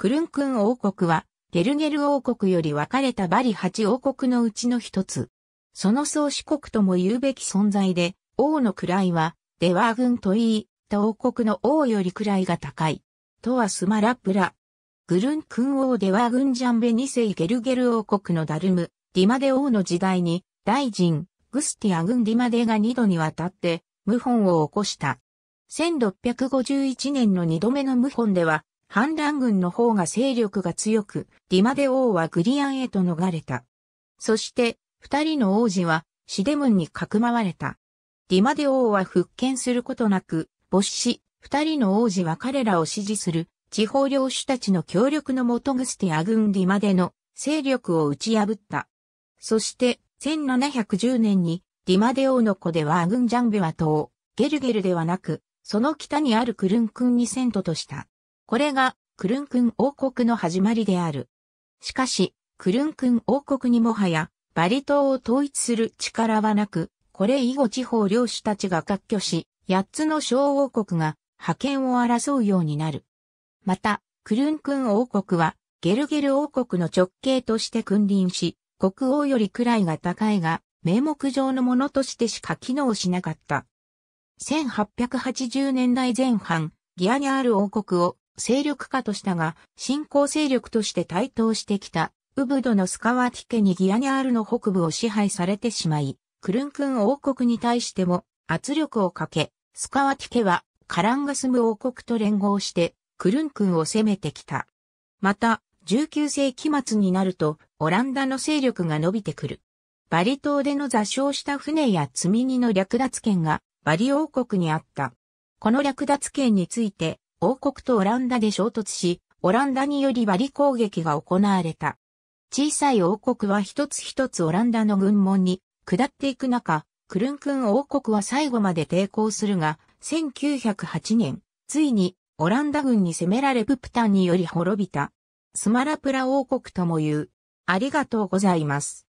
クルンクン王国は、ゲルゲル王国より分かれたバリ8王国のうちの一つ。その宗主国とも言うべき存在で、王の位は、デワー軍といい、た王国の王より位が高い。とはスマラプラ。グルンクン王デワー軍ジャンベ2世ゲルゲル王国のダルム、ディマデ王の時代に、大臣、グスティア軍ディマデが二度にわたって、謀反を起こした。1651年の二度目の謀反では、反乱軍の方が勢力が強く、ディマデ王はグリアンへと逃れた。そして、二人の王子は、シデムンにかくまわれた。ディマデ王は復権することなく、没し、二人の王子は彼らを支持する、地方領主たちの協力のもとグステア軍ディマデの勢力を打ち破った。そして、1710年に、ディマデ王の子ではアグンジャンベワ島、ゲルゲルではなく、その北にあるクルンクンに戦都とした。これがクルンクン王国の始まりである。しかし、クルンクン王国にもはやバリ島を統一する力はなく、これ以後地方領主たちが割拠し、八つの小王国が覇権を争うようになる。また、クルンクン王国はゲルゲル王国の直系として君臨し、国王より位が高いが、名目上のものとしてしか機能しなかった。1880年代前半、ギアニャール王国を勢力下としたが、新興勢力として台頭してきた、ウブドのスカワティ家にギアニャールの北部を支配されてしまい、クルンクン王国に対しても圧力をかけ、スカワティ家はカランガスム王国と連合して、クルンクンを攻めてきた。また、19世紀末になると、オランダの勢力が伸びてくる。バリ島での座礁した船や積み荷の略奪権がバリ王国にあった。この略奪権について、王国とオランダで衝突し、オランダによりバリ攻撃が行われた。小さい王国は一つ一つオランダの軍門に下っていく中、クルンクン王国は最後まで抵抗するが、1908年、ついにオランダ軍に攻められププタンにより滅びた。スマラプラ王国とも言う。ありがとうございます。